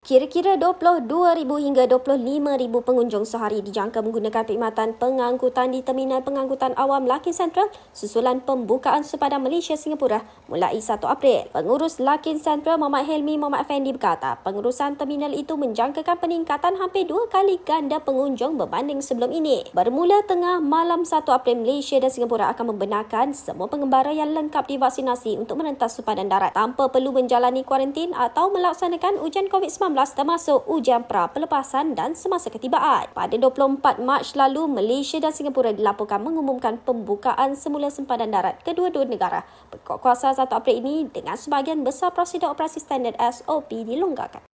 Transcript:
Kira-kira 22,000 hingga 25,000 pengunjung sehari dijangka menggunakan perkhidmatan pengangkutan di Terminal Pengangkutan Awam Larkin Central susulan pembukaan sepadan Malaysia Singapura mulai 1 April. Pengurus Larkin Central Muhammad Helmi Muhammad Fendi berkata, pengurusan terminal itu menjangkakan peningkatan hampir dua kali ganda pengunjung berbanding sebelum ini. Bermula tengah malam 1 April, Malaysia dan Singapura akan membenarkan semua pengembara yang lengkap divaksinasi untuk menentas sepadan darat tanpa perlu menjalani kuarantin atau melaksanakan ujian COVID-19 termasuk ujian pra pelepasan dan semasa ketibaan. Pada 24 Mac lalu, Malaysia dan Singapura dilaporkan mengumumkan pembukaan semula sempadan darat kedua-dua negara. Pekuat kuasa 1 April ini dengan sebahagian besar prosedur operasi standard SOP dilonggarkan.